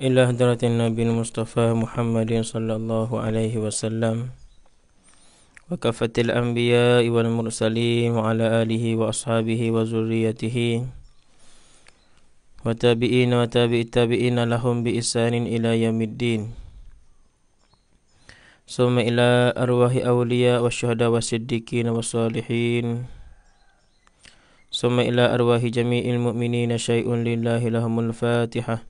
إلى هدرة النبي المصطفى محمد صلى الله عليه وسلم وكفة الأنبياء والمرسلين وعلى آله وأصحابه وذريته وتابعين وتابع التابعين لهم بإسان إلى يوم الدين ثم إلى أرواح أولياء والشهداء والصديقين والصالحين ثم إلى أرواح جميع المؤمنين شيء لله لهم الفاتحة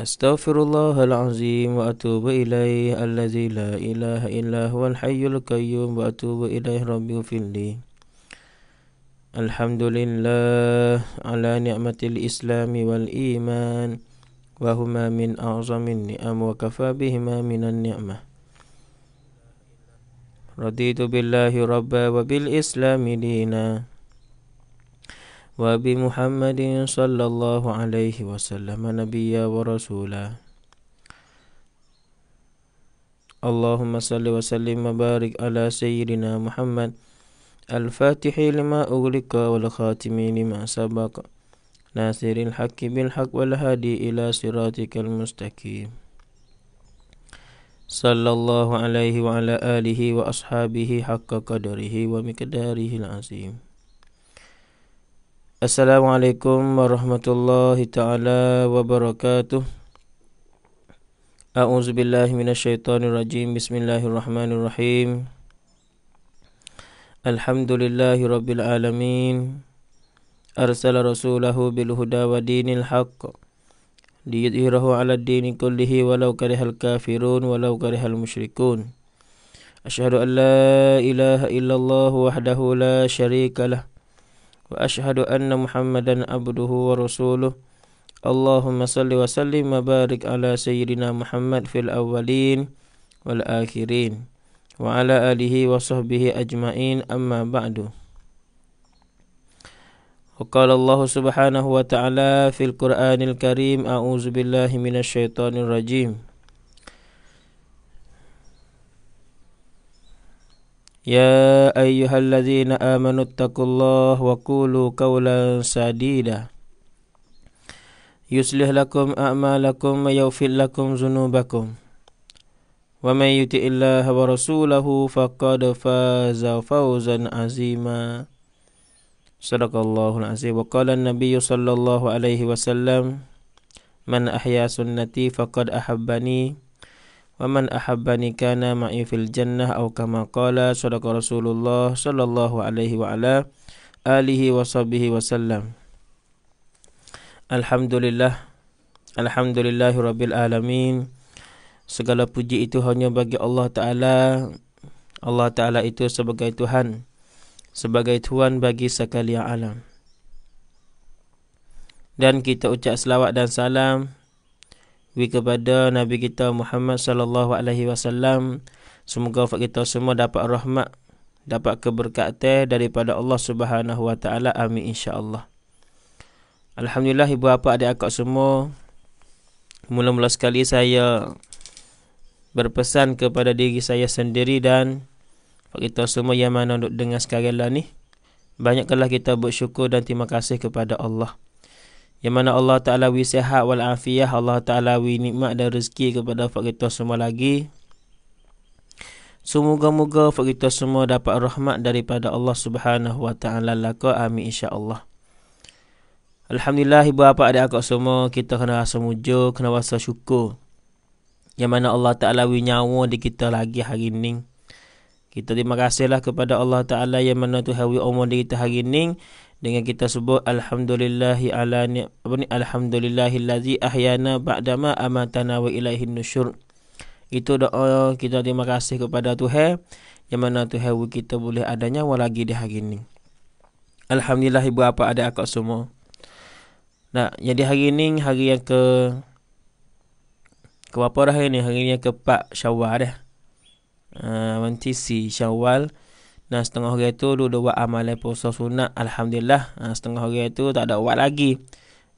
أستغفر الله العظيم وأتوب إليه الذي لا إله إلا هو الحي القيوم وأتوب إليه ربي اغفر لي الحمد لله على نعمة الإسلام والإيمان وهما من أعظم النعم وكفى بهما من النعمة رضيت بالله ربا وبالإسلام دينا وبمحمد صلى الله عليه وسلم نبيا ورسولا اللهم صل وسلم وبارك على سيدنا محمد الفاتح لما أغلق والخاتم لما سبق ناصر الحق بالحق والهادي إلى صراطك المستقيم صلى الله عليه وعلى آله وأصحابه حق قدره ومقداره العظيم Assalamualaikum warahmatullahi taala wabarakatuh. A'udzu billahi minasyaitonir rajim. Bismillahirrahmanirrahim. Alhamdulillahi alamin. Arsala rasulahu bil huda wa dinil haqq. Liyudhirahu 'ala ad kullihi walau karihal kafirun walau karihal musyrikun. Asyhadu an la ilaha illallah wahdahu la syarikalah. واشهد ان محمدا عبده ورسوله اللهم صل وسلم وبارك على سيدنا محمد في الاولين والاخرين وعلى اله وصحبه اجمعين اما بعد وقال الله سبحانه وتعالى في القران الكريم اعوذ بالله من الشيطان الرجيم يا أيها الذين آمنوا اتقوا الله وقولوا قولا سديدا يسلح لكم أعمالكم ويغفر لكم ذنوبكم ومن يطع الله ورسوله فقد فاز فوزا عظيما صدق الله العظيم وقال النبي صلى الله عليه وسلم من أحيا سنتي فقد أحبني Waman ahabbani kana ma'i fil jannah Au kama qala Sadaqa Rasulullah Sallallahu alaihi wa ala Alihi wa sahbihi wa sallam Alhamdulillah Alhamdulillah Rabbil Alamin Segala puji itu hanya bagi Allah Ta'ala Allah Ta'ala itu sebagai Tuhan Sebagai Tuhan bagi sekalian alam Dan kita ucap selawat dan salam wi kepada Nabi kita Muhammad sallallahu alaihi wasallam. Semoga wafat kita semua dapat rahmat, dapat keberkatan daripada Allah Subhanahu wa taala. Amin insya-Allah. Alhamdulillah ibu bapa adik akak semua. Mula-mula sekali saya berpesan kepada diri saya sendiri dan kita semua yang mana duduk dengar sekarang lah ni. Banyaklah kita bersyukur dan terima kasih kepada Allah yang mana Allah Ta'ala wi sehat wal afiyah Allah Ta'ala wi nikmat dan rezeki kepada Fak kita semua lagi Semoga-moga Fak kita semua dapat rahmat daripada Allah Subhanahu Wa Ta'ala laka Amin insyaAllah Alhamdulillah ibu bapa adik akak semua Kita kena rasa muja, kena rasa syukur Yang mana Allah Ta'ala wi nyawa di kita lagi hari ini kita terima kasihlah kepada Allah Ta'ala yang mana Tuhan wi umur di kita hari ini dengan kita sebut alhamdulillahi ala ni apa ni alhamdulillahillazi ahyana ba'dama amatana wa ilaihi nusyur itu doa kita terima kasih kepada Tuhan yang mana Tuhan kita boleh adanya walagi di hari ini alhamdulillah ibu apa ada akak semua nah jadi hari ini hari yang ke ke apa hari ini hari yang ke 4 Syawal dah uh, ah, nanti Syawal dan setengah hari itu dia buat amalan puasa sunat Alhamdulillah ha, Setengah hari itu tak ada buat lagi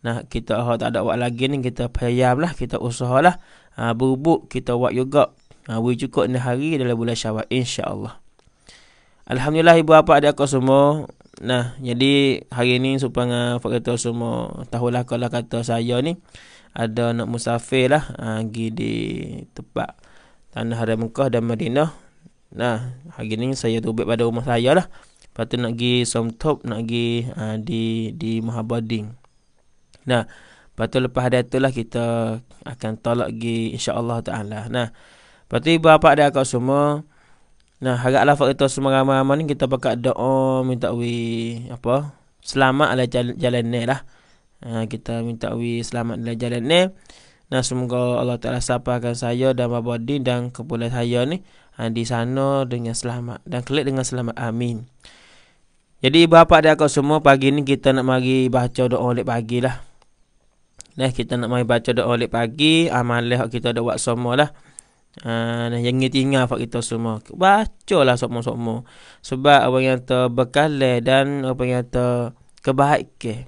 Nah kita oh tak ada buat lagi ni Kita payah lah Kita usaha lah ha, Berubuk kita buat juga ha, Beri cukup ni hari dalam bulan syawal InsyaAllah Alhamdulillah ibu bapa ada aku semua Nah jadi hari ni supaya Fakta semua Tahulah kalau kata saya ni Ada nak musafir lah ha, Gidi tempat Tanah Haram Mekah dan Madinah Nah, hari ni saya tubik pada rumah saya lah. Lepas tu nak pergi top, nak pergi uh, di di Mahabading. Nah, lepas tu lepas ada tu lah kita akan tolak pergi insyaAllah ta'ala. Nah, lepas tu ibu bapa ada kau semua. Nah, haraplah waktu kita semua ramai-ramai ni kita pakai doa minta we apa? Selamat lah jalan, jalan ni lah. Uh, kita minta we selamat dalam jalan ni. Nah, semoga Allah Ta'ala sapa akan saya dan Mahabading dan kepulauan saya ni. Ah, di sana dengan selamat dan kelak dengan selamat amin jadi ibu bapa dan kau semua pagi ni kita nak mari baca doa oleh pagi lah Nah kita nak mari baca doa oleh pagi amalah ah, kita ada buat semua lah Uh, yang ingat apa kita semua Baca lah semua-semua Sebab apa yang terbekala Dan apa yang terkebaik ke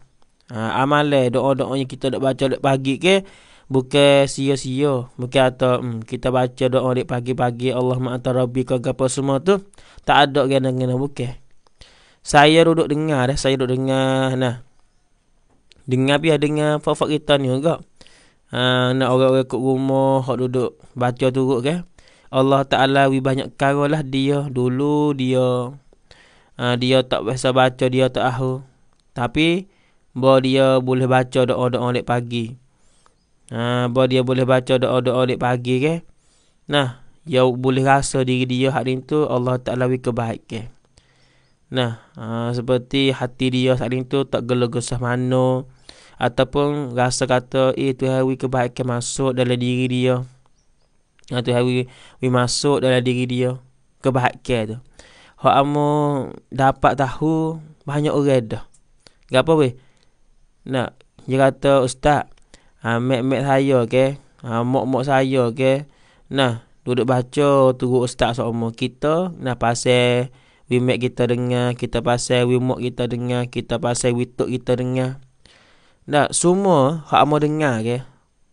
uh, Amalai doa-doa yang kita nak baca oleh pagi ke bukan sia-sia bukan atau hmm, kita baca doa di pagi-pagi Allah ma'ata rabbi ke apa semua tu tak ada gana-gana bukan saya duduk dengar dah saya duduk dengar nah dengar biar dengar fak-fak kita ni juga ha, nak orang-orang kat rumah hak duduk baca turut kan Allah Ta'ala wi banyak lah dia dulu dia ha, dia tak biasa baca dia tak tahu tapi bahawa dia boleh baca doa-doa lepas pagi Ha, bahawa dia boleh baca doa-doa di pagi ke. Nah, dia boleh rasa diri dia hari itu Allah Ta'ala wik kebaik ke. Nah, ha, seperti hati dia hari itu tak gelagosah mana. Ataupun rasa kata, eh Tuhan wik kebaik ke masuk dalam diri dia. Ha, Tuhan wik, wik masuk dalam diri dia. Kebaik ke tu. Hak amu dapat tahu banyak orang dah. Gak apa weh? Nah, dia kata, Ustaz, ha, mek-mek saya okey ha, mok-mok saya okey nah duduk baca tunggu ustaz semua kita nah pasal we mek kita dengar kita pasal we mok kita dengar kita pasal we tok kita dengar nah semua hak mau dengar okey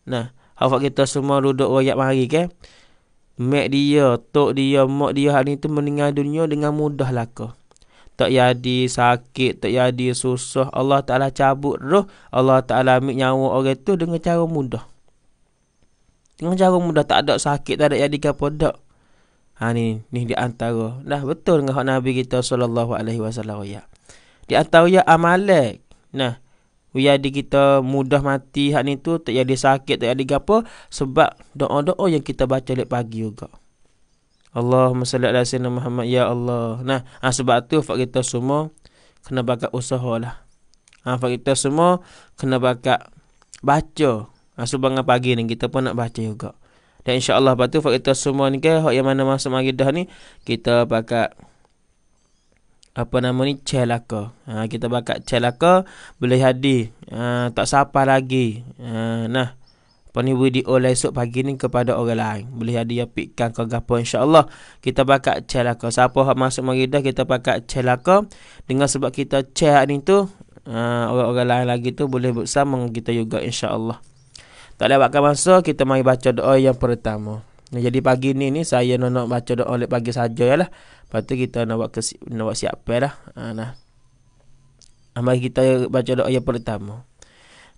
nah hak kita semua duduk royak mari okey Mak dia tok dia mok dia hari tu meninggal dunia dengan mudah lah kau tak jadi sakit, tak jadi susah. Allah Ta'ala cabut roh. Allah Ta'ala ambil nyawa orang itu dengan cara mudah. Dengan cara mudah. Tak ada sakit, tak ada jadi apa tak. Ha ni, ni di antara. Dah betul dengan hak Nabi kita Sallallahu Wasallam. Ya. Di antara ya amalek. Nah, Ya di kita mudah mati hak ni tu. Tak jadi sakit, tak jadi apa. Sebab doa-doa yang kita baca lepas pagi juga. Allahumma salli ala sayyidina Muhammad ya Allah. Nah, ha, sebab tu fak kita semua kena bakat usahalah. lah. Ha, fak kita semua kena bakat baca. Ha, subang pagi ni kita pun nak baca juga. Dan insya-Allah patu fak kita semua ni ke hak yang mana masuk maghidah ni kita bakat apa nama ni celaka. Ha, kita bakat celaka boleh hadir. Ha, tak sapa lagi. Ha, nah. Pani beri dia oleh esok pagi ni kepada orang lain. Boleh ada yang pikkan ke gapo insya-Allah. Kita pakak celaka. Siapa hak masuk mari kita pakak celaka dengan sebab kita cek ni tu ah, orang-orang lain lagi tu boleh bersama kita juga insya-Allah. Tak lewatkan masa kita mai baca doa yang pertama. Nah, jadi pagi ni ni saya nak, nak baca doa oleh pagi saja ya lah. Lepas tu kita nak buat, kesi- nak buat siap apa ya lah. ah, nah. Ah, mari kita baca doa yang pertama.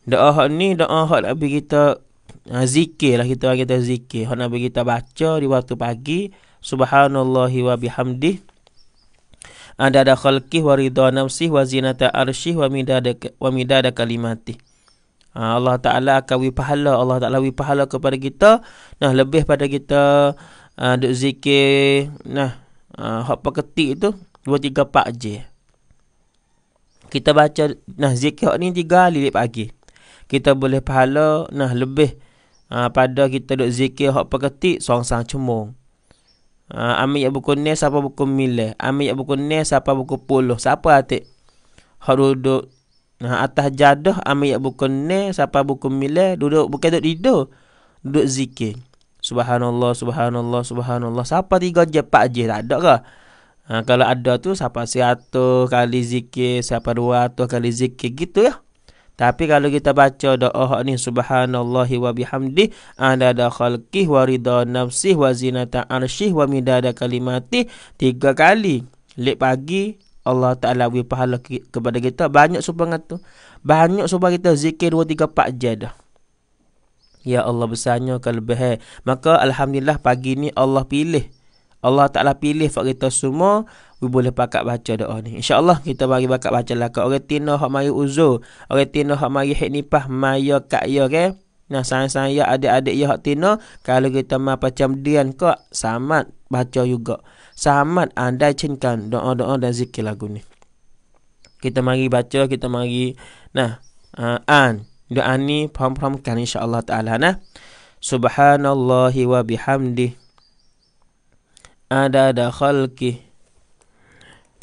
Doa hak ni, doa hak Nabi kita uh, zikir lah kita kita zikir. Hana bagi kita baca di waktu pagi subhanallahi wa bihamdih ah, ada ada khalqih wa ridha wazina wa zinata arsyih wa midada wa midada kalimatih. Ah, Allah Taala akan wi Allah Taala wi kepada kita nah lebih pada kita uh, duk zikir nah uh, hak paketi itu dua tiga 4 je kita baca nah zikir ni tiga kali pagi kita boleh pahala nah lebih ha, pada kita duk zikir hak peketik songsang cemong ha, ambil yang buku ni siapa buku milih ambil yang buku ni siapa buku puluh siapa atik hak duduk ha, atas jadah ambil yang buku ni siapa buku milih duduk bukan duduk tidur duduk zikir subhanallah subhanallah subhanallah siapa tiga je pak je tak ada ke ha, kalau ada tu siapa seratus kali zikir siapa dua ratus kali zikir gitu ya tapi kalau kita baca doa ni subhanallah wa bihamdi ada da khalqi wa ridha nafsi wa zinata arsy wa midada kalimati tiga kali. Lek pagi Allah Taala bagi pahala kepada kita banyak supaya tu. Banyak supaya kita zikir dua tiga 4 je dah. Ya Allah besarnya kalau kelebihan. Maka alhamdulillah pagi ni Allah pilih Allah Ta'ala pilih buat kita semua We boleh pakat baca doa ni InsyaAllah kita bagi pakat baca lah Kau orang tina hak mari uzur Orang tina hak mari hiknipah Maya kak ya ke Nah sayang-sayang ya adik-adik ya hak tina Kalau kita mah macam dian kau Samad baca juga Samad anda cinkan doa-doa dan zikir lagu ni Kita mari baca kita mari Nah uh, An Doa ni faham-fahamkan insyaAllah ta'ala nah Subhanallah wa bihamdih عدد خلقه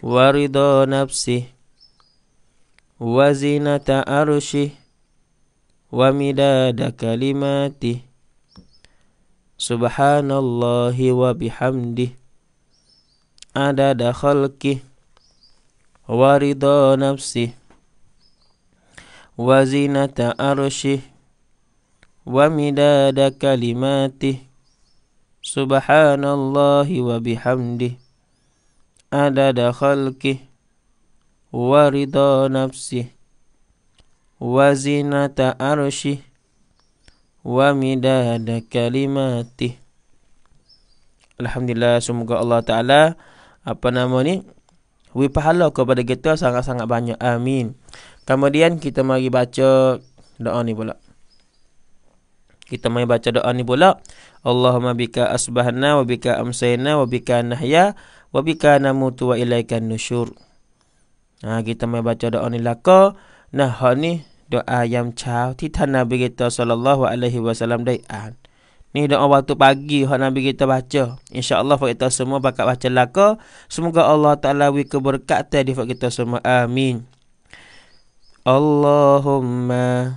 ورضا نفسه وزنة عرشه ومداد كلماته سبحان الله وبحمده عدد خلقه ورضا نفسه وزنة عرشه ومداد كلماته Subhanallahi wa bihamdi Adada khalki Warida nafsi Wazinata arshi Wa midada kalimati Alhamdulillah semoga Allah Ta'ala Apa nama ni Wi pahala kepada kita sangat-sangat banyak Amin Kemudian kita mari baca doa ni pula kita mai baca doa ni pula Allahumma bika asbahna wa bika amsayna wa bika nahya wa bika namutu wa ilaikan nusyur ha kita mai baca doa ni laka nah ha ni doa yang chau ti nabi kita sallallahu alaihi wasallam dai ha, an ni doa waktu pagi ha nabi kita baca insyaallah fa kita semua bakal baca laka semoga Allah taala wi keberkatan di kita semua amin Allahumma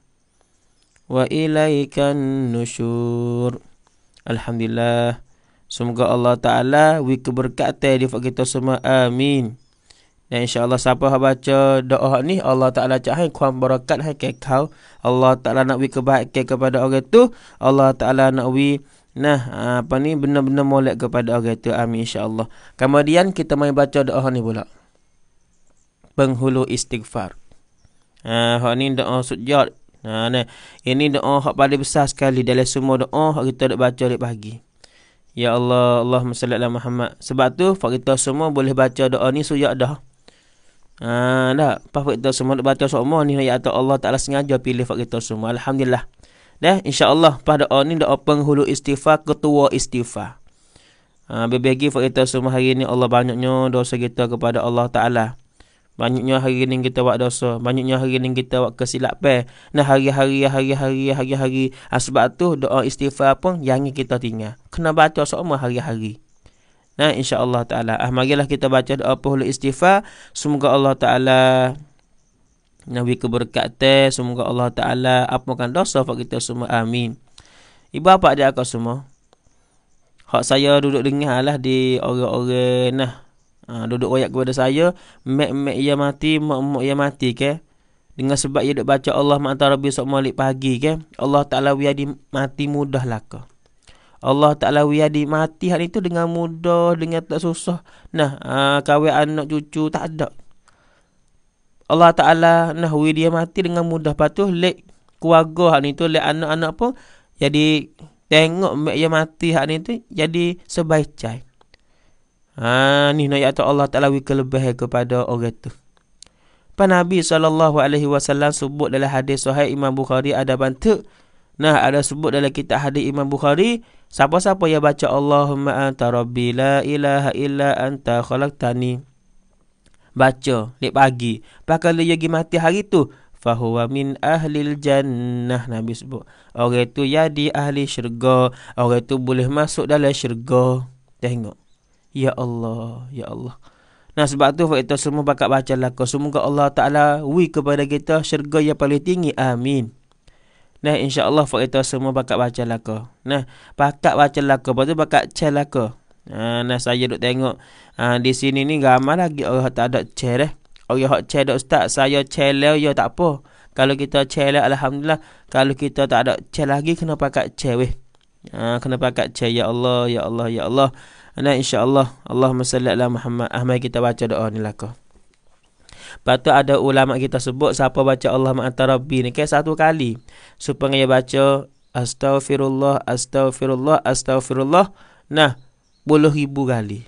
wa ilaikan nusyur. Alhamdulillah. Semoga Allah Ta'ala wi keberkati di kita semua. Amin. Dan insyaAllah siapa yang baca doa ni, Allah Ta'ala cakap kuam berkat hai ke Allah Ta'ala nak wi kebaikan kepada orang itu. Allah Ta'ala nak wi Nah, apa ni benar-benar molek kepada orang itu. Amin insya-Allah. Kemudian kita mai baca doa ni pula. Penghulu istighfar. Ah, ha, ni doa sujud Ha ni. Ini doa hak paling besar sekali dalam semua doa hak kita nak baca di pagi. Ya Allah, Allah salli ala Muhammad. Sebab tu hak kita semua boleh baca doa ni sejak dah. Ha dah. Pas kita semua nak baca semua ni ayat Allah Taala sengaja pilih hak kita semua. Alhamdulillah. Dah, insya-Allah pas doa ni doa penghulu istighfar, ketua istighfar. Ha, Bebagi kita semua hari ini Allah banyaknya dosa kita kepada Allah Ta'ala Banyaknya hari ni kita buat dosa. Banyaknya hari ni kita buat kesilapan. Nah hari-hari, hari-hari, hari-hari. Ah, sebab tu doa istighfar pun yang kita tinggal. Kena baca semua hari-hari. Nah insyaAllah ta'ala. Ah, marilah kita baca doa puhul istighfar. Semoga Allah ta'ala Nabi keberkatan. Semoga Allah ta'ala apakan dosa buat kita semua. Amin. Ibu apa dia akan semua? Hak saya duduk dengar lah di orang-orang nah ha, duduk royak kepada saya mek-mek ia mati mak-mak ia mati ke dengan sebab ia duduk baca Allah Ma'ata Rabbi Sok Malik pagi ke Allah Ta'ala wiyadi mati mudah laka Allah Ta'ala wiyadi mati hari itu dengan mudah dengan tak susah nah ha, kawin anak cucu tak ada Allah Ta'ala nah dia mati dengan mudah patuh lek keluarga hari itu lek anak-anak pun jadi tengok mek ia mati hari itu jadi sebaik cahaya Ha ni nak ayat Allah Taala wi kelebihan kepada orang tu. Pan Nabi sallallahu alaihi wasallam sebut dalam hadis sahih Imam Bukhari ada bantu. Nah ada sebut dalam kitab hadis Imam Bukhari siapa-siapa yang baca Allahumma anta rabbi la ilaha illa anta khalaqtani. Baca ni pagi. Pakal dia pergi mati hari tu fahuwa min ahlil jannah Nabi sebut. Orang tu jadi ahli syurga, orang tu boleh masuk dalam syurga. Tengok. Ya Allah, Ya Allah. Nah sebab tu kita semua bakat baca lakon. Semoga Allah Ta'ala wui kepada kita syurga yang paling tinggi. Amin. Nah insya insyaAllah kita semua bakat baca lakon. Nah bakat baca lakon. Lepas tu bakat cek lakon. Ah, nah saya duk tengok uh, di sini ni ramai lagi orang tak ada cek eh. Orang yang cek ustaz. Saya cek leo ya tak apa. Kalau kita cek Alhamdulillah. Kalau kita tak ada cek lagi kena pakat cek weh. Uh, kena pakat cek. Ya Allah, Ya Allah, Ya Allah. Ya Allah. Dan insyaAllah Allahumma salli ala Muhammad Ahmad kita baca doa ni lah kau Lepas tu ada ulama kita sebut Siapa baca Allah ma'antar Rabbi ni Kayak satu kali Supaya dia baca Astaghfirullah Astaghfirullah Astaghfirullah Nah Puluh ribu kali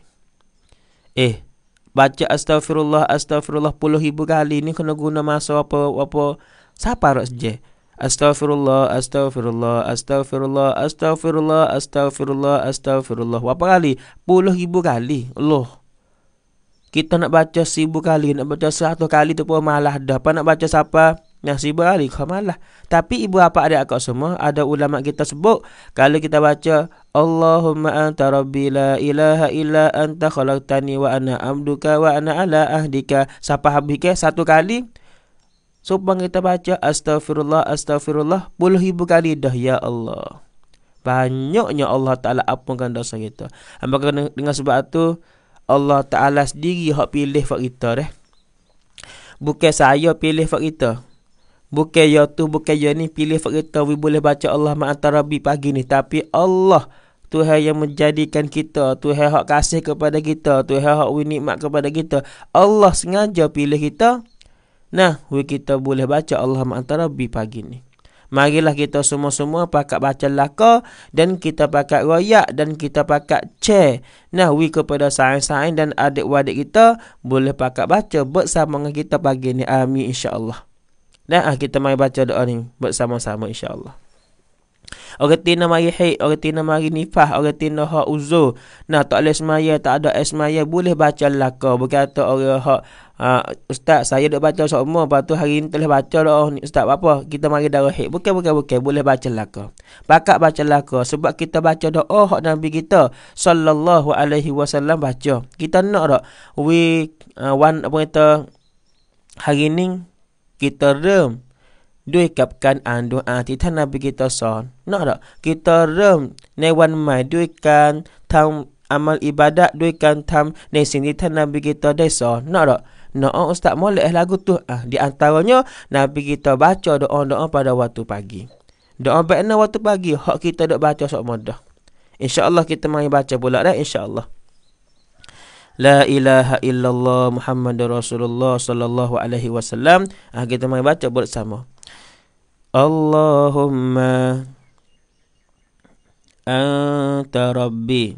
Eh Baca Astaghfirullah Astaghfirullah Puluh ribu kali ni Kena guna masa apa Apa Siapa harus je Astaghfirullah, astaghfirullah, astaghfirullah, astaghfirullah, astaghfirullah, astaghfirullah. Berapa kali? Puluh ribu kali. Allah. Kita nak baca seribu kali, nak baca seratus kali tu pun malah. Dapat nak baca siapa? Yang seribu kali, kau malah. Tapi ibu apa ada akak semua? Ada ulama kita sebut. Kalau kita baca, Allahumma anta rabbi la ilaha illa anta khalaqtani wa ana abduka wa ana ala ahdika. Siapa habis ke? Satu kali? Sumpah kita baca Astaghfirullah, Astaghfirullah Puluh ibu kali dah Ya Allah Banyaknya Allah Ta'ala apungkan dosa kita Maka dengan sebab itu Allah Ta'ala sendiri yang pilih buat kita deh. Bukan saya pilih buat kita Bukan ya tu, bukan ya ni Pilih buat kita, we boleh baca Allah Ma'atah Rabbi pagi ni Tapi Allah Tuhan yang menjadikan kita Tuhan hak kasih kepada kita Tuhan hak nikmat kepada kita Allah sengaja pilih kita Nah, kita boleh baca Allah antara bi pagi ni. Marilah kita semua-semua pakat baca laka dan kita pakat royak dan kita pakat ce. Nah, we kepada saing saing dan adik-adik kita boleh pakat baca bersama dengan kita pagi ni. Amin insya-Allah. Nah, ah, kita mai baca doa ni bersama-sama insya-Allah. Orang tina mari haid, orang tina mari nifah, orang tina hak uzur. Nah, tak boleh semaya, tak ada esmaya, boleh baca laka. Berkata orang hak Ha, ustaz saya duk baca semua lepas tu hari ni telah baca doh ustaz apa kita mari darah hik bukan bukan bukan boleh baca lah laka pakak baca lah laka sebab kita baca oh hak nabi kita sallallahu alaihi wasallam baca kita nak dak we uh, ha, one apa kata hari ni kita rem Dua kapkan andu ati ha, tan nabi kita son. Nak tak? Kita rem newan mai dua kan tam amal ibadat dua kan tam ne sini tan nabi kita desa. Nak tak? Noa oh, Ustaz Molek eh, lagu tu. Ah, di antaranya Nabi kita baca doa-doa pada waktu pagi. Doa baiknya waktu pagi. Hak kita dok baca sok modah. Allah kita mari baca pula dah. Allah. La ilaha illallah Muhammadur Rasulullah sallallahu alaihi wasallam. Ah kita mari baca bersama. Allahumma anta rabbi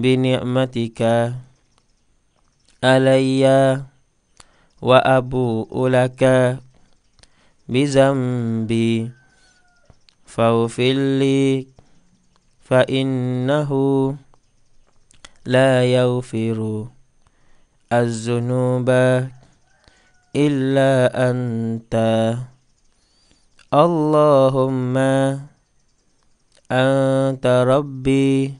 بنعمتك علي وأبوء لك بذنبي فاغفر لي فإنه لا يغفر الذنوب إلا أنت اللهم أنت ربي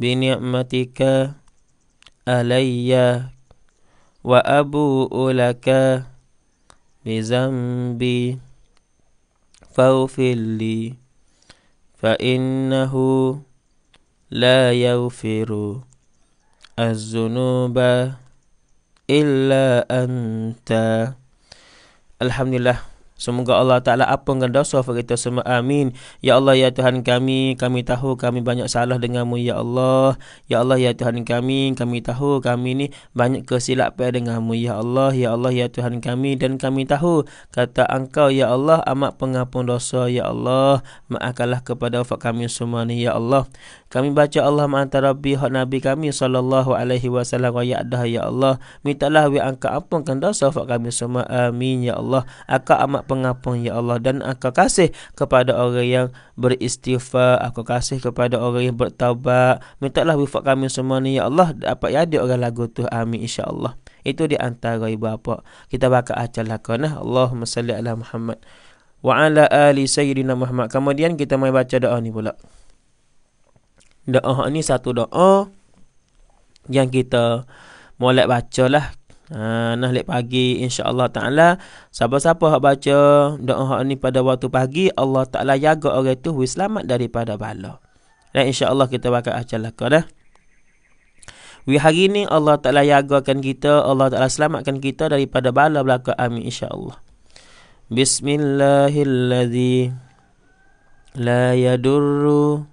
بنعمتك علي وأبوء لك بذنبي فاغفر لي فإنه لا يغفر الذنوب إلا أنت الحمد لله Semoga Allah Ta'ala apungkan dosa bagi kita semua. Amin. Ya Allah, Ya Tuhan kami, kami tahu kami banyak salah denganmu, Ya Allah. Ya Allah, Ya Tuhan kami, kami tahu kami ni banyak kesilapan denganmu, Ya Allah. Ya Allah, Ya Tuhan kami, dan kami tahu kata engkau, Ya Allah, amat pengampun dosa, Ya Allah. maakalah kepada wafat kami semua ni, Ya Allah. Kami baca Allah antara bihak Nabi kami sallallahu alaihi wasallam wa ya'dah ya Allah. Mintalah wi angka ampunkan dosa wafat kami semua. Amin ya Allah. Aka amat pengampun ya Allah dan aku kasih kepada orang yang beristighfar aku kasih kepada orang yang bertaubat mintalah wifat kami semua ni ya Allah dapat jadi orang lagu tu amin insyaallah itu di antara ibu bapa kita bakal acal lakonah eh. Allahumma salli ala Muhammad wa ala ali sayyidina Muhammad kemudian kita mai baca doa ni pula doa ni satu doa yang kita molek baca lah Ah, nah lek pagi insyaallah taala siapa-siapa hak baca doa hak ni pada waktu pagi Allah taala jaga orang itu wis selamat daripada bala. Dan insyaallah kita akan ajar lah dah. Wi hari ni Allah taala jagakan kita, Allah taala selamatkan kita daripada bala belaka amin insyaallah. Bismillahirrahmanirrahim. La yadurru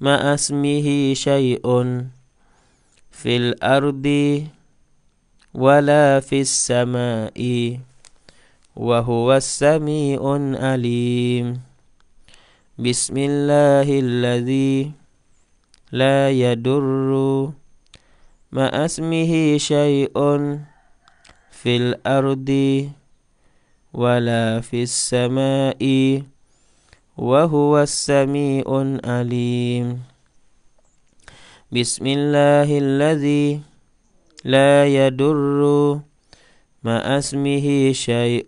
ma asmihi syai'un fil ardi ولا في السماء وهو السميع أليم بسم الله الذي لا يدر ما اسمه شيء في الأرض ولا في السماء وهو السميع العليم بسم الله الذي لا يدر ما اسمه شيء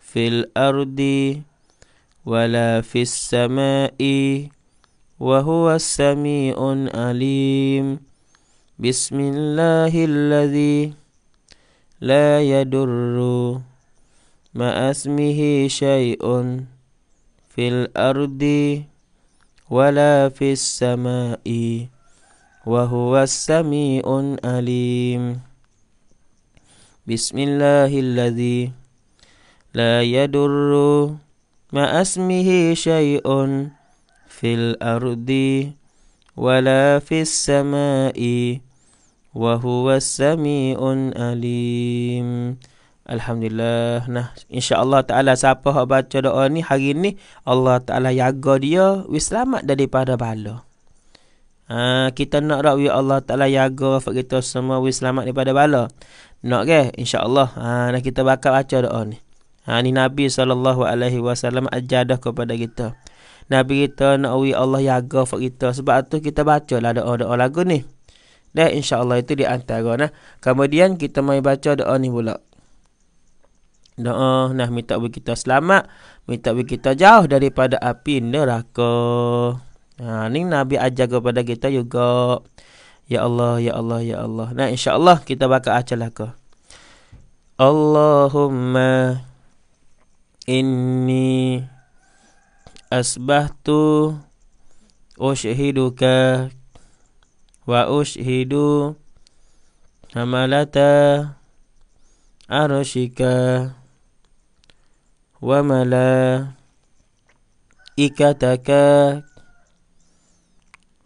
في الأرض ولا في السماء وهو السميع عليم بسم الله الذي لا يدر ما اسمه شيء في الأرض ولا في السماء وهو السميع العليم بسم الله الذي لا يضر مع اسمه شيء في الأرض ولا في السماء وهو السميع العليم Alhamdulillah. Nah, insya-Allah Taala siapa hok baca doa ni hari ni Allah Taala jaga dia wis selamat daripada bala. Ha, kita nak rak ya Allah Taala jaga wafat kita semua wi selamat daripada bala. Nak ke? Insya-Allah. Ha, dah kita bakal baca doa ni. Ha, ni Nabi sallallahu alaihi wasallam ajadah kepada kita. Nabi kita nak wi Allah jaga wafat kita. Sebab tu kita bacalah doa-doa lagu ni. Dah insya-Allah itu di antara nah. Kemudian kita mai baca doa ni pula. Doa nah minta bagi kita selamat, minta bagi kita jauh daripada api neraka. Ha ni Nabi ajar kepada kita juga. Ya Allah, ya Allah, ya Allah. Nah, insya-Allah kita bakal lah ke. Allahumma inni asbahtu ushiduka wa ushidu hamalata arushika wa mala ikataka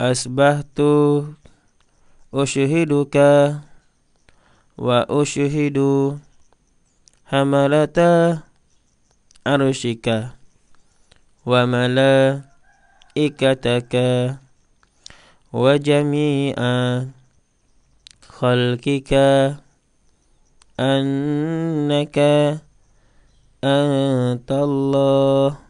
أسبحت أشهدك وأشهد حملة عرشك وملائكتك وجميع خلقك أنك أنت الله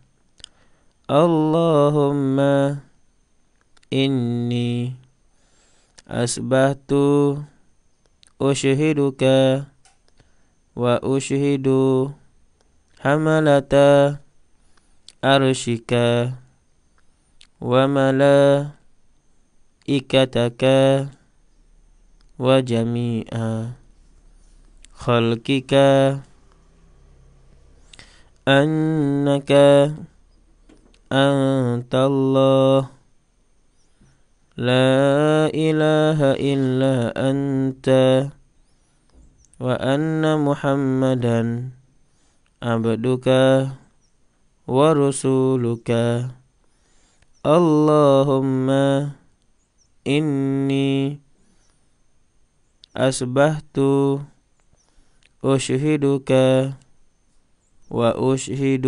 اللهم إني أصبحت أشهدك وأشهد حملة عرشك وملائكتك وجميع خلقك أنك أنت الله لا إله إلا أنت وأن محمدا عبدك ورسولك اللهم إني أسبحت أشهدك وأشهد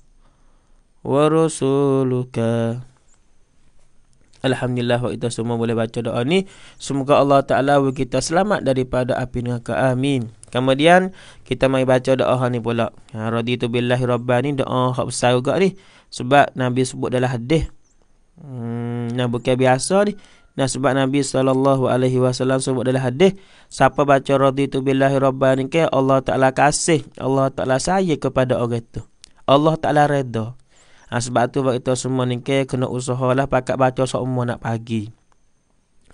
wa rasuluka. Alhamdulillah kita semua boleh baca doa ni. Semoga Allah Taala bagi kita selamat daripada api neraka. Amin. Kemudian kita mai baca doa ni pula. Ha raditu billahi rabbani doa hak besar juga ni. Sebab Nabi sebut dalam hadis. Hmm, nah bukan biasa ni. Nah sebab Nabi sallallahu alaihi wasallam sebut dalam hadis, siapa baca raditu billahi rabbani ke Allah Taala kasih, Allah Taala sayang kepada orang itu. Allah Taala redha ha, sebab tu bagi kita semua ni ke kena usahalah pakat baca semua nak pagi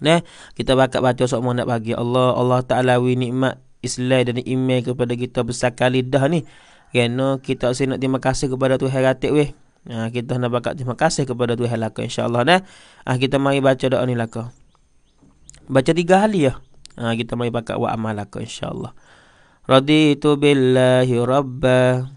ne kita pakat baca semua nak pagi Allah Allah taala wi nikmat Islam dan iman kepada kita besar kali dah ni kerana kita sini nak terima kasih kepada Tuhan Ratik weh ha, kita nak pakat terima kasih kepada Tuhan lakon insyaallah Nah ha, kita mari baca doa ni lakon baca tiga kali ya ha, kita mari pakat buat amal insyaallah raditu billahi rabbah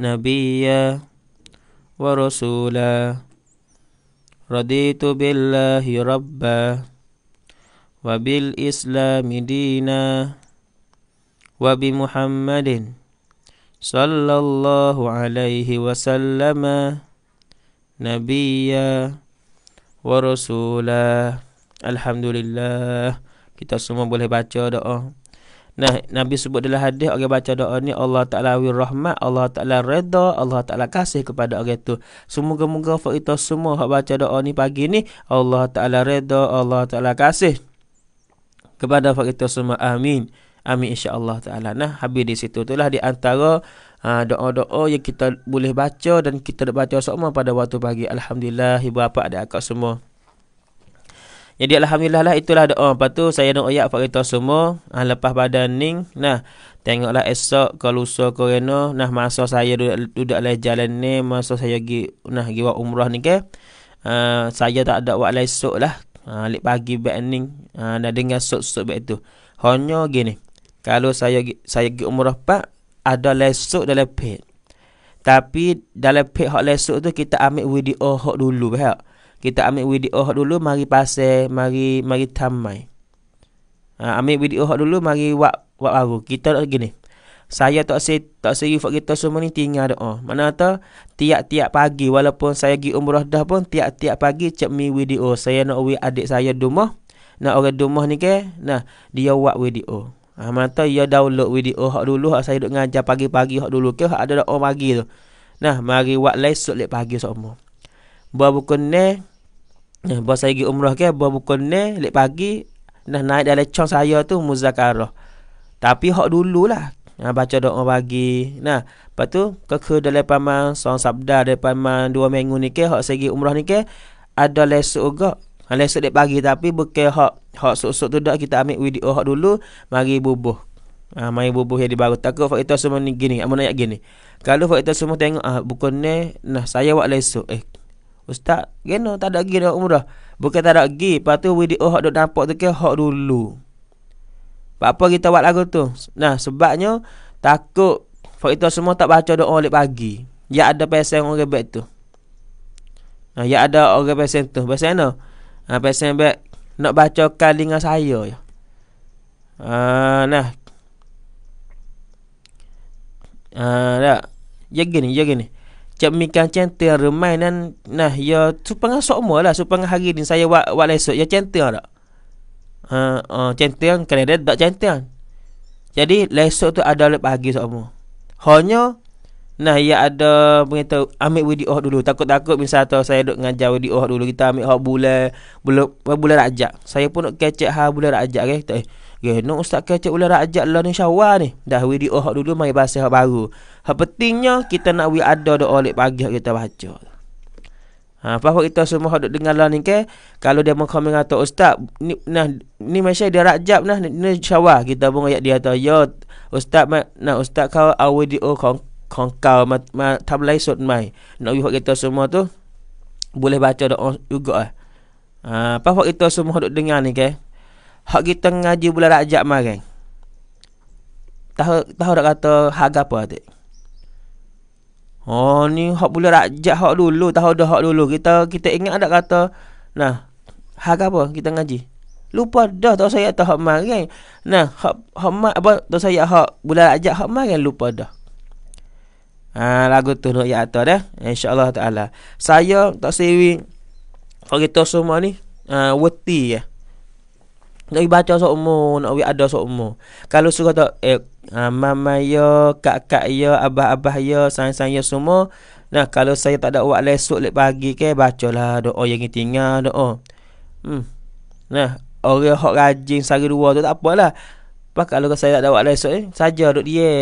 نبيا ورسولا رضيت بالله ربا وبالإسلام دينا وبمحمد صلى الله عليه وسلم نبيا ورسولا لله Kita semua boleh baca doa Nah, Nabi sebut dalam hadis orang baca doa ni Allah Taala wir rahmat, Allah Taala redha, Allah Taala kasih kepada orang itu. Semoga-moga fa itu semua hak baca doa ni pagi ni Allah Taala redha, Allah Taala kasih kepada fa itu semua. Amin. Amin insya-Allah Taala. Nah, habis di situ itulah di antara Ha, doa-doa yang kita boleh baca dan kita dapat baca semua pada waktu pagi. Alhamdulillah, ibu bapa ada akak semua. Jadi alhamdulillah lah itulah doa. Lepas tu saya nak ayat pada kita semua ah, lepas badan ning nah tengoklah esok kalau lusa ke reno nah masa saya duduk duduk le jalan ni masa saya gi nah gi buat umrah ni ke. Ah, saya tak ada buat esok lah. Ah, lek pagi bek ning ah, dah dengar sok-sok bek tu. Hanya gini. Kalau saya saya gi umrah pak ada lesuk dalam pet. Tapi dalam pet hak lesuk tu kita ambil video hak dulu pak kita ambil video dulu mari pasal mari mari tamai ha, ambil video dulu mari wak wak baru kita nak gini saya tak se tak se ifak kita semua ni tinggal doa mana ta tiap-tiap pagi walaupun saya gi umrah dah pun tiap-tiap pagi cek mi video saya nak wi adik saya rumah nak orang rumah ni ke nah dia buat video ha, mana ta dia download video hak dulu hak saya duk ngajar pagi-pagi hak dulu ke hak ada doa pagi tu nah mari buat lesok lek pagi semua Buat buku ni Eh, bos saya pergi umrah ke, bawa buku ni, lep pagi, nak naik dalam cong saya tu, muzakarah. Tapi, hak dulu lah. Ha, baca doa pagi. Nah, lepas tu, keku dalam paman, song sabda dari paman, dua minggu ni ke, hak segi umrah ni ke, ada lesuk juga. Ha, lesuk lep pagi, tapi bukan hak, hak sok-sok tu dah, kita ambil video hak dulu, mari bubuh. Ha, mari bubuh yang dibaru. Takut fakta semua ni gini, amun ayat gini. Kalau fakta semua tengok, ah, bukan ni, nah, saya buat lesuk. Eh, Ustaz, kena tak ada gi dah umrah. Bukan tak ada gi, lepas tu we oh hak dok nampak tu ke hak dulu. Apa kita buat lagu tu? Nah, sebabnya takut fakta semua tak baca doa oleh pagi. Ya ada pesan orang baik tu. Nah, ya ada orang pesan tu. Pesan no. Ah pesan baik nak baca kalinga saya ya. Ah nah. Ah dah. Ya gini, ya gini. Cik mikan centang remai nan nah ya supang sok lah supang hari ni saya buat buat lesot ya centang dak. Ha uh, ha, uh, centang kan ada dak centang. Jadi lesot tu ada lepas pagi semua. Hanya nah ya ada begitu ambil video dulu takut-takut misal atau saya duk ngajar video dulu kita ambil hak bulan bulan bulan rajak. Saya pun nak kecek ha bulan rajak ke. Okay? Ya, no ustaz kecek ular ajak lah ni syawal ni. Dah wiri oh dulu mai bahasa hak baru. Hak pentingnya kita nak wi ada doa oleh pagi kita baca. Ha, apa kita semua hok dengar lah ni ke? Kalau dia mengkomen dengan atau ustaz, ni nah ni masya dia rajab nah ni, syawal kita pun ayat dia tu. Ya, ustaz ma, nah ustaz kau awi di oh kong kong kau ma, ma tablai sot mai. Nak wi kita semua tu boleh baca doa juga ah. Ha, apa kita semua hok dengar ni ke? Okay? Hak kita ngaji bulan Rajab kemarin. Tahu tahu dak kata hak apa adik? Oh ni hak bulan Rajab hak dulu tahu dah hak dulu. Kita kita ingat dak kata nah hak apa kita ngaji? Lupa dah tahu saya tahu hak kemarin. Nah hak hak mak apa tahu saya hak bulan Rajab hak kemarin lupa dah. Ha, lagu tu nak yata dah InsyaAllah ta'ala Saya tak sewi Kalau kita semua ni uh, Weti ya eh. Nak pergi baca sok umur Nak pergi ada sok umur Kalau suka tak eh, ah, Mama ya Kak-kak ya Abah-abah ya Sayang-sayang ya semua Nah kalau saya tak ada uang lesuk Lepas pagi ke Baca lah doa oh, yang tinggal Doa oh. hmm. Nah Orang yang rajin Sari dua tu tak lah Pak kalau saya tak ada uang lesuk eh, Saja duduk dia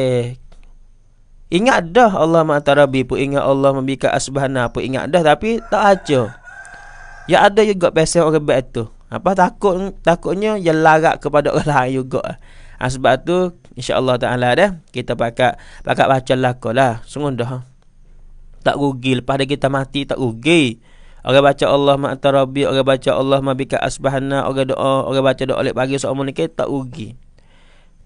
Ingat dah Allah Mata Rabbi pun ingat Allah Membikat asbahna pun ingat dah Tapi tak acah Ya ada juga Pesan orang baik tu apa takut takutnya ia larat kepada orang lain juga ah ha, sebab tu insyaallah taala dah kita pakat pakat baca lakon lah sungguh dah tak rugi lepas dah kita mati tak rugi orang baca Allah ma'ta rabbi orang baca Allah mabika asbahana orang doa orang baca doa oleh pagi seumur ni kita tak rugi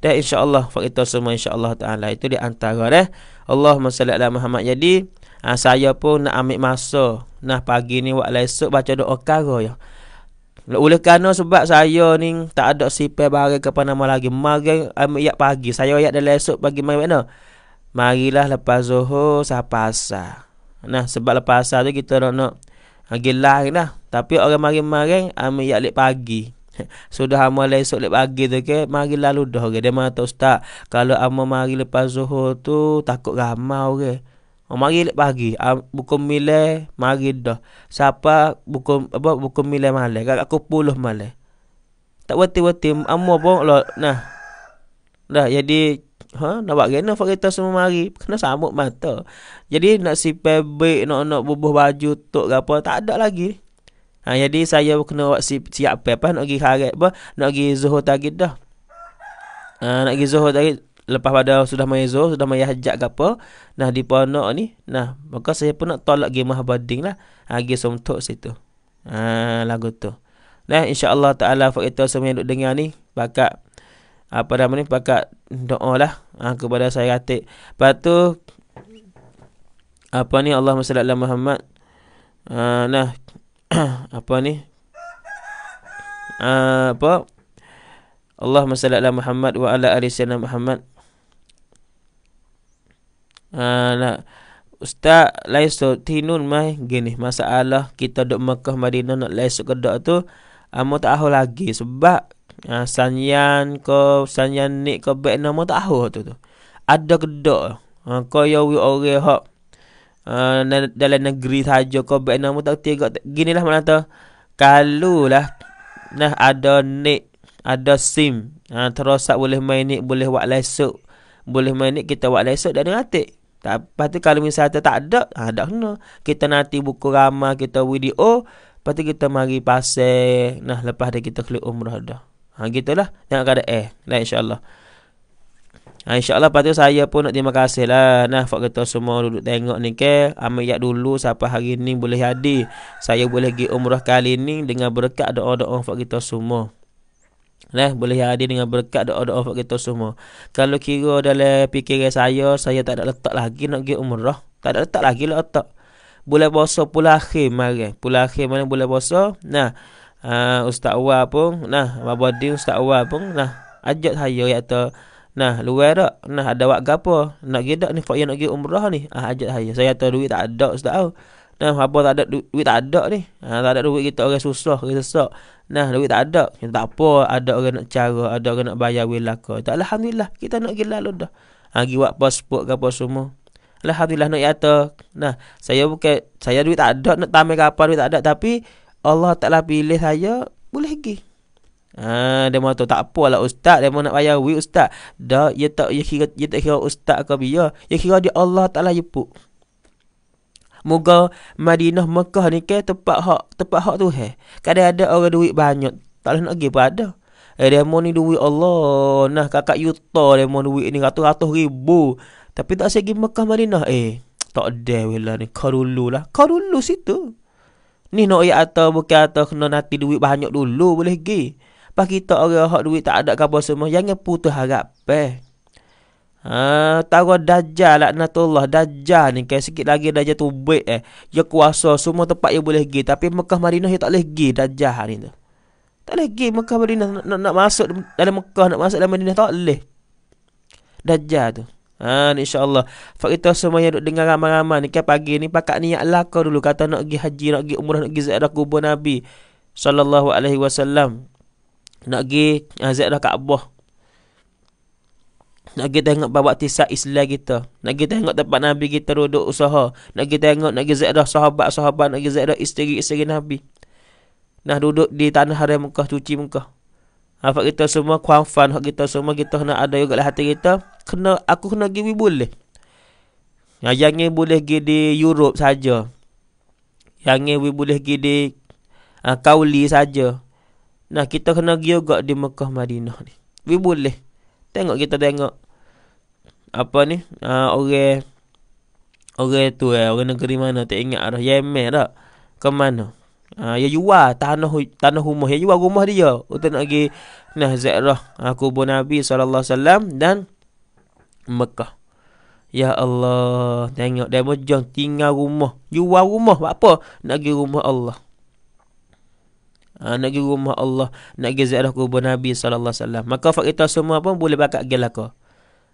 Allah insyaallah kita semua insyaallah taala itu di antara dah Allahumma salli ala Muhammad jadi ha, saya pun nak ambil masa nah pagi ni waktu lah esok baca doa karo ya oleh kerana sebab saya ni tak ada sipir bagi ke Panama lagi. Mari um, ayat pagi. Saya ayat dalam esok pagi mari mana? Marilah lepas zohor sah asar. Nah, sebab lepas asar tu kita nak nak lagi lah. Nah. Tapi orang mari-mari um, ayat lep pagi. Sudah amal lain esok lep pagi tu ke. Mari lalu dah. Okay. Dia mahu ustaz. Kalau amal mari lepas zohor tu takut ramai orang. Okay. Oh, mari lek pagi. Uh, ah, buku milai mari dah. Siapa buku apa buku milai malam. Kak aku puluh malam. Tak wati-wati amo pun lo nah. Dah jadi ha nak buat gena fakta semua mari kena samuk mata. Jadi nak si pebek nak nak bubuh baju tok ke apa tak ada lagi. Ha jadi saya kena buat si, siap apa nak pergi karat apa nak pergi Zuhur tadi dah. Ha, nak pergi Zuhur tadi lepas pada sudah main zuhur, sudah main hajat ke apa, nah di pondok ni, nah maka saya pun nak tolak gemah bading lah. agi ah, gi somtok situ. Ha lagu tu. Nah insya-Allah taala fa kita semua yang duk dengar ni bakat apa nama ni bakat doa lah ha, kepada saya Atik. Lepas tu apa ni Allah salli ala Muhammad. Ha, nah apa ni? Ha, apa? Allahumma salli ala Muhammad wa ala ali sayyidina Muhammad lah. Ustaz Laisu Tinun mai gini masalah kita dok Mekah Madinah nak Laisu kedak tu amo tahu lagi sebab uh, ah, sanyan ke sanyan ni ke bek nama tahu tu tu. Ada kedak. Ha uh, ko yo ya orang hak uh, ah, dalam negeri saja ko bek nama tak tiga gini lah tu Kalau lah nah ada nik ada sim uh, terosak boleh main nik boleh buat lesuk boleh main nik kita buat lesuk dan ngatik tak, lepas tu kalau misalnya tak ada, ha, tak kena. Kita nanti buku ramah, kita video. Lepas tu kita mari pasir. Nah, lepas dia kita keluar umrah dah. Ha, gitulah. Jangan kata eh. Nah, insyaAllah. Ha, InsyaAllah lepas tu saya pun nak terima kasih lah. Nah, Fak kata semua duduk tengok ni ke. Ambil yak dulu siapa hari ni boleh hadir. Saya boleh pergi umrah kali ni dengan berkat doa-doa Fak kita semua. Nah, boleh hadir dengan berkat doa-doa Fak kita semua Kalau kira dalam fikiran saya Saya tak ada letak lagi nak pergi umrah Tak ada letak lagi lah letak Bulan puasa pula akhir mari Pula akhir mana bulan puasa Nah, uh, Ustaz Awal pun Nah, Mabadin Ustaz Awal pun Nah, ajak saya yang tu Nah, luar tak? Nah, ada buat apa? Nak pergi tak ni? Fak nak pergi umrah ni? Ah, ajak saya Saya tahu duit tak ada Ustaz Awal Nah, apa tak ada duit, tak ada ni. Ha, tak ada duit kita orang susah, orang sesak. Nah, duit tak ada. Ya, tak apa, ada orang nak cara, ada orang nak bayar belaka. Tak alhamdulillah, kita nak gila lalu dah. Ha, pergi buat pasport ke apa semua. Alhamdulillah nak yata. Nah, saya bukan saya duit tak ada nak tamai kapal duit tak ada tapi Allah Taala pilih saya boleh pergi. Ha, dia mahu tahu tak apalah ustaz dia mahu nak bayar wui ustaz. Dah ya tak ya kira ya tak kira ustaz ke biar. Ya kira dia Allah Taala jemput. Moga Madinah Mekah ni ke tempat hak tempat hak tu he. Kadang ada orang duit banyak, tak nak pergi pada. ada. Eh demo ni duit Allah. Nah kakak Yuta demo duit ni ratus-ratus ribu. Tapi tak segi Mekah Madinah eh. Tak ada wala ni. Kau dulu lah. Kau dulu situ. Ni nak ayat atas bukan atas kena nanti duit banyak dulu boleh pergi. Pas kita orang hak duit tak ada kabar semua. Jangan putus harap. Eh. Ha, tahu dajah lah Natullah Dajah ni kan Sikit lagi dajah tu baik eh Dia kuasa semua tempat dia boleh pergi Tapi Mekah Madinah dia tak boleh pergi hari ni tu Tak boleh pergi Mekah Madinah nak, nak, masuk dalam Mekah Nak masuk dalam Madinah tak boleh Dajah tu Ha, InsyaAllah Fakir kita semua yang duduk dengar ramai-ramai ni kan Pagi ni pakat niat laka dulu Kata nak pergi haji, nak pergi umrah, nak pergi ziarah kubur Nabi Sallallahu alaihi wasallam Nak pergi uh, ziarah Kaabah nak kita tengok bawa tisak Islam kita. Nak kita tengok tempat Nabi kita duduk usaha. Nak kita tengok nak kita ada sahabat-sahabat. Nak kita ada isteri-isteri Nabi. Nak duduk di tanah hari muka, cuci muka. Apa kita semua kuang fan. kita semua kita nak ada juga dalam hati kita. Kena, aku kena pergi boleh. yang ni boleh pergi di Europe saja. Yang ni boleh pergi di uh, Kauli saja. Nah kita kena pergi juga di Mekah Madinah ni. Kita boleh. Tengok kita tengok apa ni uh, orang orang tu eh orang negeri mana tak ingat dah Yemen dah ke mana Ah, ya jual tanah tanah rumah ya jual rumah dia untuk nak pergi nah zairah ah, kubur nabi sallallahu alaihi dan Mekah ya Allah tengok demo mojang tinggal rumah jual rumah buat apa nak pergi rumah Allah ah, nak pergi rumah Allah nak pergi zairah kubur nabi sallallahu alaihi wasallam maka kita semua pun boleh bakat gelaka ke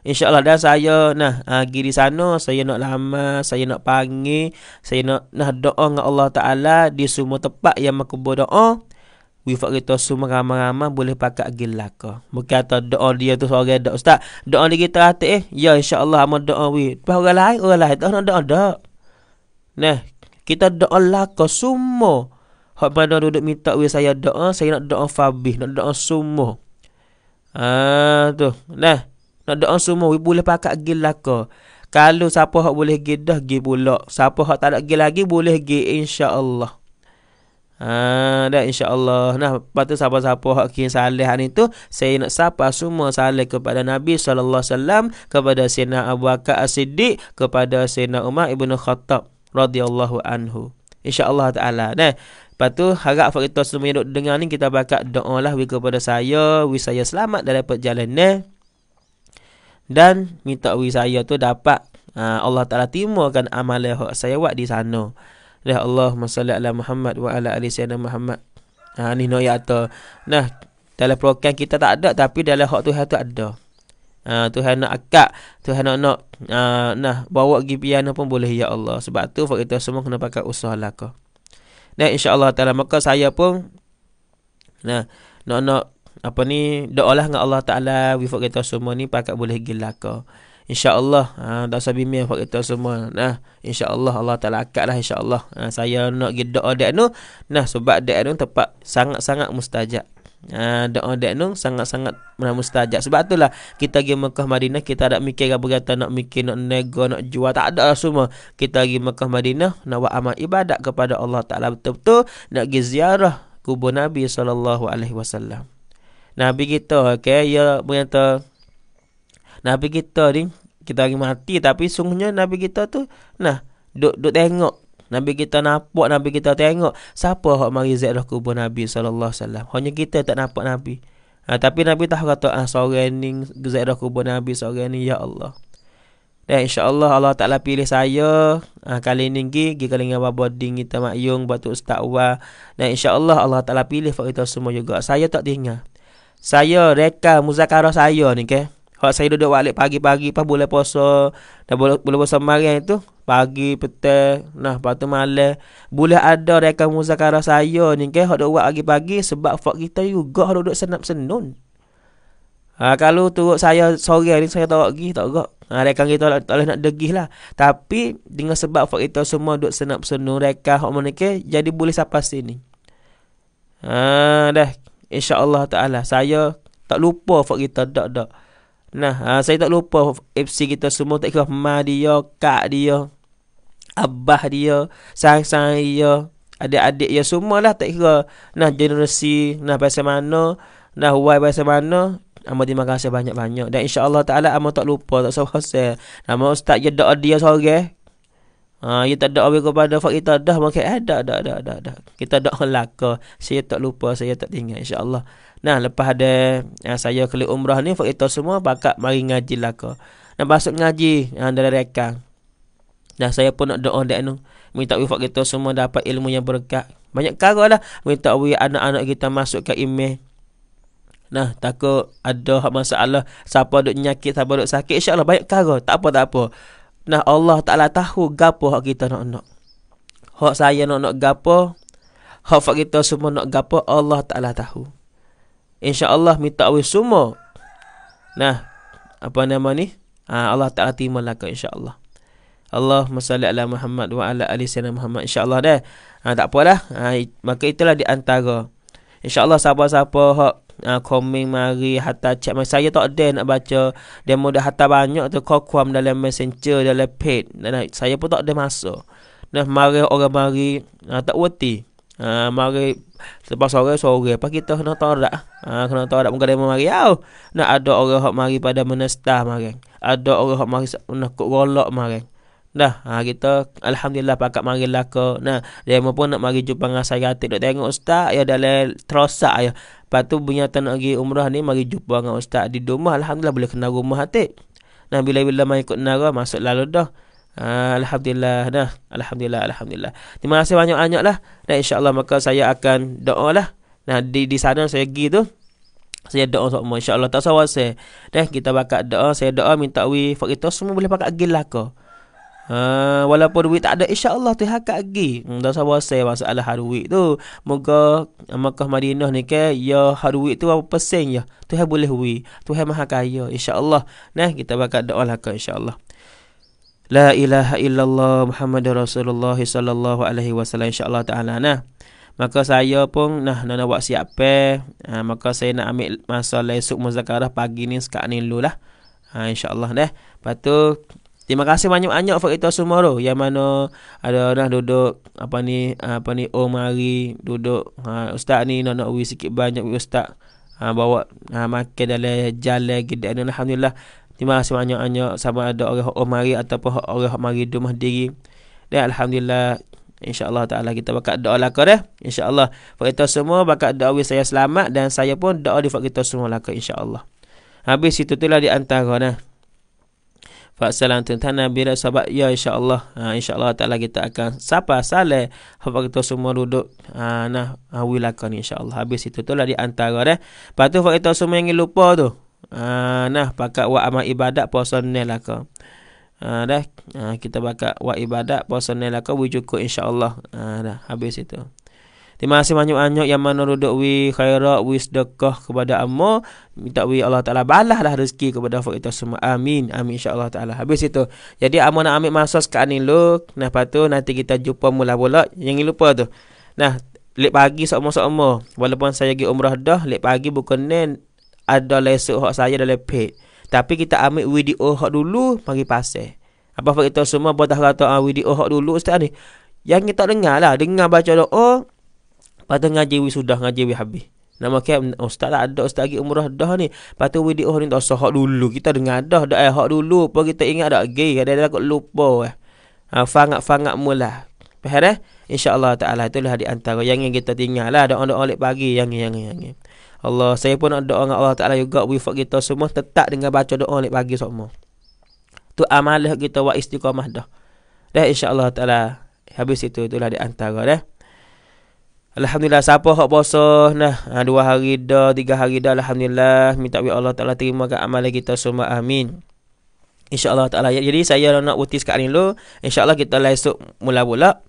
InsyaAllah dah saya nah ah, pergi di sana, saya nak lama, saya nak panggil, saya nak nah doa dengan Allah Ta'ala di semua tempat yang aku berdoa. Wifat kita semua ramah-ramah boleh pakai gilaka. Mungkin atas doa dia tu seorang dah. Ustaz, doa dia kita hati eh. Ya, insyaAllah sama doa we. Tapi orang lain, orang lain tak nak doa dah. Nah, kita doa laka semua. Hak pada duduk minta we saya doa, saya nak doa fabih, nak doa semua. Ah, tu. Nah, nak doang semua we boleh pakat gil laka. Kalau siapa hak boleh gil dah gil pula. Siapa hak tak ada gil lagi boleh gil insya-Allah. Ha, dah insya-Allah. Nah, patu siapa-siapa hak kin saleh hari tu, saya nak sapa semua saleh kepada Nabi saw kepada Sayyidina Abu Bakar As-Siddiq, kepada Sayyidina Umar Ibnu Khattab radhiyallahu anhu. Insya-Allah taala. Nah, Lepas tu harap fakta semua yang dengar ni kita bakat doa lah kepada saya. Wih saya selamat dari perjalanan. ni dan minta wi saya tu dapat uh, Allah Taala timbulkan amal yang saya buat di sana. Ya Allah salli ala Muhammad wa ala ali sayyidina Muhammad. Ha ni no ya ta. Nah, dalam program kita tak ada tapi dalam hak Tuhan tu ada. Ha, Tuhan nak akak, Tuhan nak nak ha, nah bawa gi piano pun boleh ya Allah. Sebab tu fak kita semua kena pakai usaha lah ko. Nah insya-Allah taala maka saya pun nah nak nak apa ni doa lah dengan Allah Ta'ala wifat kita semua ni pakat boleh gilaka InsyaAllah ha, Tak usah bimbing Pak kita semua nah, ha, InsyaAllah Allah Ta'ala akad lah InsyaAllah ha, Saya nak pergi doa dia tu Nah sebab dia tu tepat Sangat-sangat mustajab ha, Doa dia tu Sangat-sangat mustajab Sebab itulah Kita pergi Mekah Madinah Kita tak mikir apa kata Nak mikir nak nego Nak jual Tak ada lah semua Kita pergi Mekah Madinah Nak buat amal ibadat Kepada Allah Ta'ala Betul-betul Nak pergi ziarah Kubur Nabi Sallallahu Alaihi Wasallam. Nabi kita okey ya berkata Nabi kita ni kita lagi mati tapi sungguhnya Nabi kita tu nah duk duk tengok Nabi kita nampak Nabi kita tengok siapa hak mari ziarah kubur Nabi sallallahu alaihi wasallam. Hanya kita tak nampak Nabi. Ha, tapi Nabi tahu kata ah sore ni ziarah kubur Nabi sore ni ya Allah. Dan insya-Allah Allah Taala pilih saya ha, kali ni gi gi kali dengan babo ding kita makyung batu ustaz Dan insya-Allah Allah Taala pilih fakta semua juga. Saya tak tinggal saya rekam muzakarah saya ni ke. Kalau saya duduk balik pagi-pagi pas boleh puasa, dah boleh boleh puasa malam itu, pagi petang, nah patu malam, boleh ada rekam muzakarah saya ni ke. Hak duduk buat pagi-pagi sebab fak kita juga hak duduk senap-senun. Ha, kalau tu saya sore ni saya ha, tak pergi tak gerak. Ha, rekan kita tak, boleh nak degih lah Tapi dengan sebab fak kita semua duduk senap senun, Rekan hak mana Jadi boleh sampai sini ha, Dah InsyaAllah ta'ala Saya tak lupa fok kita Tak, tak Nah, ha, saya tak lupa FC kita semua Tak ikut Ma dia Kak dia Abah dia Sang-sang dia Adik-adik dia Semualah tak kira Nah, generasi Nah, bahasa mana Nah, why bahasa mana Amat terima kasih banyak-banyak Dan insyaAllah ta'ala Amat tak lupa Tak sabar saya Nama ustaz je Dok dia sore Ha, ia tak ada awal kepada fakir kita dah maka ada eh, dah, dah, dah, dah. Kita dah laka. Saya tak lupa, saya tak ingat insya-Allah. Nah, lepas ada ya, saya keli umrah ni fakir semua pakak mari ngaji laka. Nak masuk ngaji ya, ha, dari reka. Nah, saya pun nak doa dek Minta wifak kita semua dapat ilmu yang berkat. Banyak kara lah. Minta wifak anak-anak kita masuk ke ime. Nah, takut ada masalah. Siapa duk nyakit, siapa duk sakit. InsyaAllah banyak kara. Tak apa, tak apa. Nah Allah Ta'ala tahu gapo hak kita nak nak. Hak saya nak nak gapo. Hak hak kita semua nak gapo Allah Ta'ala tahu. insya Allah minta awis semua. Nah. Apa nama ni? Ha, Allah Ta'ala timah laka insyaAllah. Allah. salli ala Muhammad wa ala ali sayyidina Muhammad insyaallah dah. Ha, tak apalah. Ha, maka itulah di antara. Insyaallah siapa-siapa hak uh, ah, komen mari hantar chat mari saya tak ada nak baca dia mudah hantar banyak tu kokom dalam messenger dalam pet dan saya pun tak ada masa nah mari orang mari uh, tak worthy uh, mari Lepas sore sore apa kita kena torak ah uh, kena torak muka demo mari au nak ada orang hok mari pada menestah mari ada orang hok mari nak kok golok mari Dah, ha, kita alhamdulillah pakak mari laka. Nah, dia pun nak mari jumpa dengan saya hati dok tengok ustaz ya dalam terosak ya. Lepas tu punya tak nak pergi umrah ni mari jumpa dengan ustaz di rumah. Alhamdulillah boleh kena rumah hati. Nah, bila-bila mai ikut nara masuk lalu dah. Ha, alhamdulillah dah. Alhamdulillah, alhamdulillah. Terima kasih banyak-banyak lah. Nah, insya-Allah maka saya akan doa lah. Nah, di di sana saya pergi tu saya doa semua insya-Allah tak sawase. Dah kita bakat doa, saya doa minta wi fakir itu semua boleh pakat gilah ke. Uh, walaupun duit tak ada insya-Allah tu hak lagi. Hmm, dah sabar saya masalah haruit tu. Moga ah, Makkah Madinah ni ke ya haruit tu apa persen ya. Tuhan boleh wi. Tuhan Maha Kaya insya-Allah. Nah kita bakal doa lah ke insya-Allah. La ilaha illallah Muhammad Rasulullah sallallahu alaihi wasallam insya-Allah taala nah. Maka saya pun nah nak buat siap uh, maka saya nak ambil masa esok muzakarah pagi ni sekak ni lulah. Ha uh, insya-Allah nah. Patut Terima kasih banyak-banyak Fakta Sumaro yang mana ada orang duduk apa ni apa ni Om oh, Ari duduk ha, ustaz ni nak nak sikit banyak ustaz ha, bawa ha, makan dalam jalan gitu alhamdulillah. Terima kasih banyak-banyak sama ada orang Om oh, Ari ataupun orang Mari Dumah diri. Dan alhamdulillah Allah ta'ala kita bakat doa lah kau dah InsyaAllah Fakta semua bakat doa wis saya selamat Dan saya pun doa di fakta semua lah kau InsyaAllah Habis itu tu lah di antara nah. Fasalan tentana bila sahabat ya insyaAllah uh, InsyaAllah ta'ala kita akan Sapa salai Apa kita semua duduk uh, Nah uh, ha, wilakan insyaAllah Habis itu tu lah di antara deh. Lepas tu apa kita semua yang lupa tu uh, Nah pakat wa amal ibadat puasa ni lah kau uh, Dah uh, kita pakat wa ibadat puasa ni lah kau Wujudku insyaAllah uh, Dah habis itu Terima kasih banyak-banyak yang menurut wi khairat wi sedekah kepada amma. Minta wi Allah Taala balahlah rezeki kepada fuk itu semua. Amin. Amin insya-Allah Taala. Habis itu. Jadi amma nak ambil masa sekarang ni lu. Nah, patu nanti kita jumpa mula bola yang lupa tu. Nah, lek pagi sama-sama. Walaupun saya pergi umrah dah, lek pagi bukan ada lesu hak saya dah lepet. Tapi kita ambil video hak dulu pagi pasal. Apa fuk itu semua buat dah kata ah, video hak dulu ustaz ni. Yang kita dengar lah. Dengar baca doa. Oh, Lepas tu ngaji we sudah, ngaji we habis. Nama kem, ustaz lah ada, ustaz lagi umrah dah ni. Lepas tu we di oh ni tak sahak dulu. Kita dengar dah, dah eh, hak dulu. Apa kita ingat dah gay, ada dah kot lupa. Eh. Ha, fangat-fangat mula. Faham eh? InsyaAllah ta'ala itulah di antara. Yang ini kita tinggal lah. Doa-doa oleh pagi. Yang ini, yang ini, yang ini. Allah, saya pun nak doa dengan Allah ta'ala juga. Wifat kita semua tetap dengan baca doa oleh pagi semua. Tu amalah kita wa istiqamah dah. Dah insyaAllah ta'ala. Habis itu, itulah di antara dah. Eh? Alhamdulillah siapa hak bosoh nah ha, dua hari dah tiga hari dah alhamdulillah minta we Allah Taala terima ke amalan kita semua amin. Insya-Allah Taala. Ya, jadi saya nak utis kat Anilo, insya-Allah kita esok mula bola.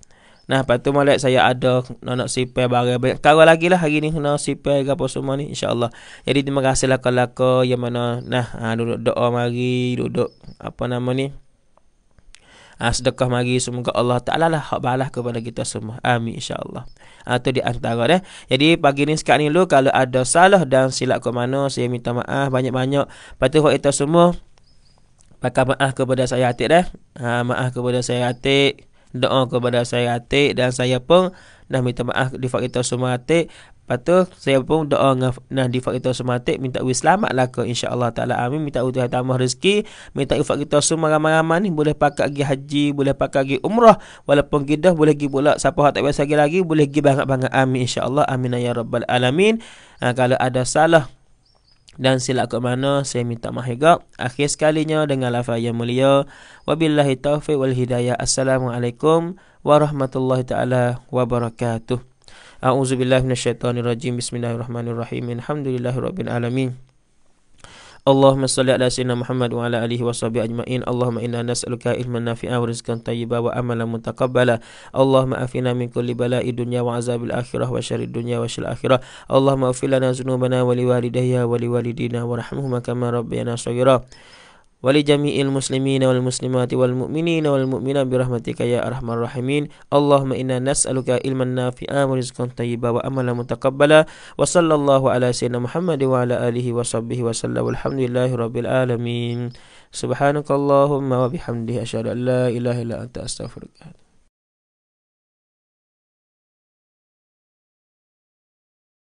Nah, lepas tu malam saya ada nak, nak sipai barang banyak kara lagi lah hari ni nak sipai ke apa semua ni insyaAllah. Jadi terima kasih lah kalau yang mana nah ha, duduk doa mari, duduk apa nama ni uh, sedekah mari semoga Allah Taala lah hak balas kepada kita semua. Amin insya-Allah. Itu ah, uh, di antara deh. Jadi pagi ni sekali ni dulu kalau ada salah dan silap ke mana saya minta maaf banyak-banyak. Patuh kau itu semua pakai maaf kepada saya Atik deh. Ah, uh, maaf kepada saya Atik. Doa kepada saya Atik dan saya pun dah minta maaf di fakta semua Atik. Lepas tu saya pun doa dengan Nahdi Fakita Sumatik minta wis selamat lah ke insya-Allah taala amin minta Allah tambah rezeki minta ifak kita semua ramai-ramai ni boleh pakai pergi haji boleh pakai pergi umrah walaupun kita boleh pergi pula siapa hak tak biasa pergi lagi boleh pergi banget-banget amin insya-Allah amin ya rabbal alamin ha, kalau ada salah dan silap ke mana saya minta maaf akhir sekalinya dengan lafaz yang mulia wabillahi taufiq wal hidayah assalamualaikum warahmatullahi taala wabarakatuh A'udzu billahi minasyaitonir rajim. Bismillahirrahmanirrahim. Alhamdulillahirabbil alamin. Allahumma salli ala sayyidina Muhammad wa ala alihi wa sahbihi ajma'in. Allahumma inna nas'aluka ilman nafi'a wa rizqan tayyiba wa amalan mutaqabbala. Allahumma afina min kulli bala'i dunya wa azabil akhirah wa syarid dunya wa syil akhirah. Allahumma afilana zunubana wa liwalidayya wa liwalidina wa kama rabbayana shaghira. ولجميع المسلمين والمسلمات والمؤمنين والمؤمنات برحمتك يا أرحم الراحمين اللهم إنا نسألك علما نافعا ورزقا طيبا وأملا متقبلا وصلى الله على سيدنا محمد وعلى آله وصحبه وسلم والحمد لله رب العالمين سبحانك اللهم وبحمده أشهد أن لا إله إلا أنت أستغفرك